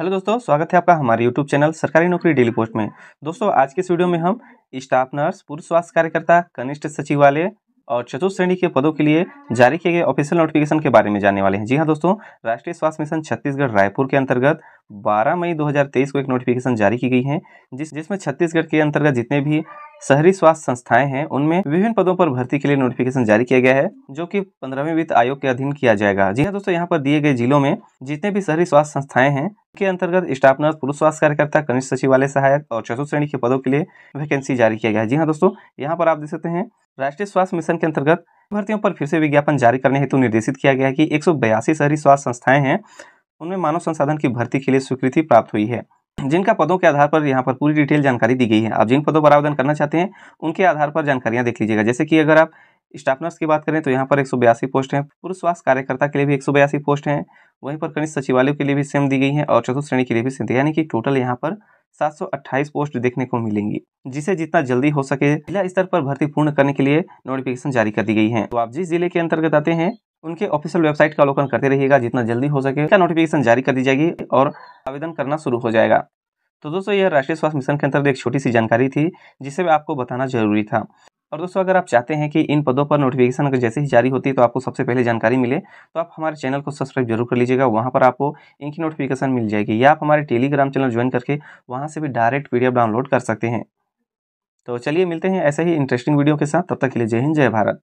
hello दोस्तों स्वागत है आपका हमारे यूट्यूब चैनल सरकारी नौकरी डेली पोस्ट में दोस्तों आज के इस वीडियो में हम स्टाफ नर्स पूर्व स्वास्थ्य कार्यकर्ता कनिष्ठ सचिवालय और चतुर्थ श्रेणी के पदों के लिए जारी किए गए ऑफिशियल नोटिफिकेशन के बारे में जानने वाले हैं जी हाँ दोस्तों राष्ट्रीय स्वास्थ्य मिशन छत्तीसगढ़ रायपुर के अंतर्गत 12 मई 2023 को एक नोटिफिकेशन जारी की गई है जिस जिसमें छत्तीसगढ़ के अंतर्गत जितने भी शहरी स्वास्थ्य संस्थाएं हैं उनमें विभिन्न पदों पर भर्ती के लिए नोटिफिकेशन जारी किया गया है जो कि पंद्रहवें वित्त आयोग के अधीन किया जाएगा जी हाँ दोस्तों यहाँ पर दिए गए जिलों में जितने भी शहरी स्वास्थ्य संस्थाएं हैं के अंतर्गत स्टाफ नर्स पुरुष स्वास्थ्य कार्यकर्ता कनिष्ठ सचिवालय सहायक और चतुर्थ श्रेणी के पदों के लिए वैकेंसी जारी किया गया है जी हाँ दोस्तों यहाँ पर आप देख सकते हैं राष्ट्रीय स्वास्थ्य मिशन के अंतर्गत भर्तियों पर फिर से विज्ञापन जारी करने हेतु निर्देशित किया गया है कि एक शहरी स्वास्थ्य संस्थाएं हैं उनमें मानव संसाधन की भर्ती के लिए स्वीकृति प्राप्त हुई है जिनका पदों के आधार पर यहाँ पर पूरी डिटेल जानकारी दी गई है आप जिन पदों पर आवेदन करना चाहते हैं उनके आधार पर जानकारियाँ देख लीजिएगा जैसे कि अगर आप स्टाफ नर्स की बात करें तो यहाँ पर एक पोस्ट हैं पूर्व स्वास्थ्य कार्यकर्ता के लिए भी एक पोस्ट हैं वहीं पर कनिष्ठ सचिवालय के लिए भी सेम दी गई है और चतुर्थ श्रेणी के लिए भी सेम दी यानी कि टोटल यहाँ पर 728 पोस्ट देखने को मिलेंगी जिसे जितना जल्दी हो सके जिला स्तर पर भर्ती पूर्ण करने के लिए नोटिफिकेशन जारी कर दी गई है तो आप जिस जिले के अंतर्गत आते हैं उनके ऑफिशियल वेबसाइट का अवलोकन करते रहिएगा जितना जल्दी हो सके नोटिफिकेशन जारी कर दी जाएगी और आवेदन करना शुरू हो जाएगा तो दोस्तों यह राष्ट्रीय स्वास्थ्य मिशन के अंतर्गत एक छोटी सी जानकारी थी जिसे भी आपको बताना जरूरी था और दोस्तों अगर आप चाहते हैं कि इन पदों पर नोटिफिकेशन अगर जैसे ही जारी होती है तो आपको सबसे पहले जानकारी मिले तो आप हमारे चैनल को सब्सक्राइब जरूर कर लीजिएगा वहाँ पर आपको इनकी नोटिफिकेशन मिल जाएगी या आप हमारे टेलीग्राम चैनल ज्वाइन करके वहाँ से भी डायरेक्ट वीडियो डाउनलोड कर सकते हैं तो चलिए मिलते हैं ऐसे ही इंटरेस्टिंग वीडियो के साथ तब तक के लिए जय हिंद जय भारत